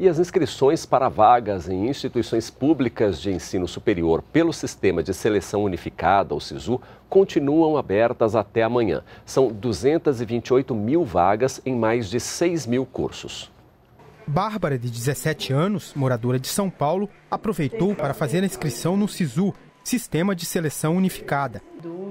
E as inscrições para vagas em instituições públicas de ensino superior pelo Sistema de Seleção Unificada, ou SISU, continuam abertas até amanhã. São 228 mil vagas em mais de 6 mil cursos. Bárbara, de 17 anos, moradora de São Paulo, aproveitou para fazer a inscrição no SISU, Sistema de Seleção Unificada.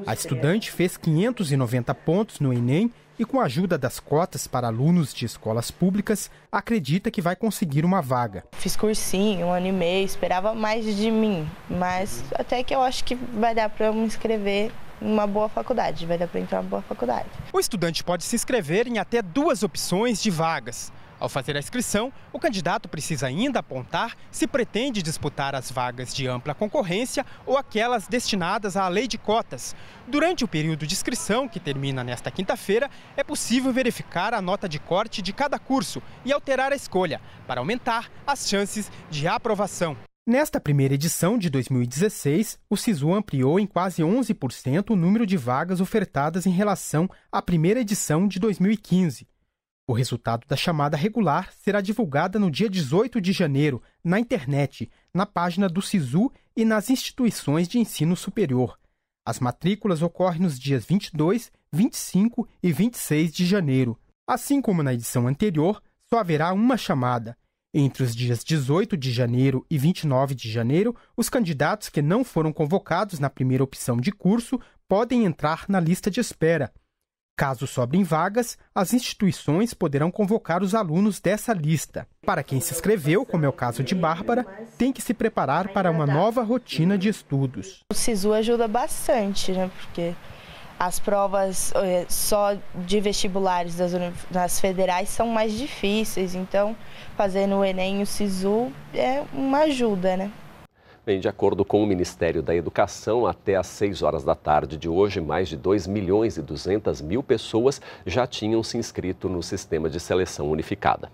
A estudante fez 590 pontos no Enem e, com a ajuda das cotas para alunos de escolas públicas, acredita que vai conseguir uma vaga. Fiz cursinho, um ano e meio, esperava mais de mim, mas até que eu acho que vai dar para me inscrever uma boa faculdade, vai dar para entrar uma boa faculdade. O estudante pode se inscrever em até duas opções de vagas. Ao fazer a inscrição, o candidato precisa ainda apontar se pretende disputar as vagas de ampla concorrência ou aquelas destinadas à lei de cotas. Durante o período de inscrição, que termina nesta quinta-feira, é possível verificar a nota de corte de cada curso e alterar a escolha, para aumentar as chances de aprovação. Nesta primeira edição de 2016, o SISU ampliou em quase 11% o número de vagas ofertadas em relação à primeira edição de 2015. O resultado da chamada regular será divulgada no dia 18 de janeiro, na internet, na página do SISU e nas instituições de ensino superior. As matrículas ocorrem nos dias 22, 25 e 26 de janeiro. Assim como na edição anterior, só haverá uma chamada. Entre os dias 18 de janeiro e 29 de janeiro, os candidatos que não foram convocados na primeira opção de curso podem entrar na lista de espera. Caso sobrem vagas, as instituições poderão convocar os alunos dessa lista. Para quem se inscreveu, como é o caso de Bárbara, tem que se preparar para uma nova rotina de estudos. O SISU ajuda bastante, né? Porque as provas eh, só de vestibulares das, federais são mais difíceis, então fazendo o Enem e o SISU é uma ajuda, né? Bem, de acordo com o Ministério da Educação, até às 6 horas da tarde de hoje, mais de 2 milhões e 200 mil pessoas já tinham se inscrito no sistema de seleção unificada.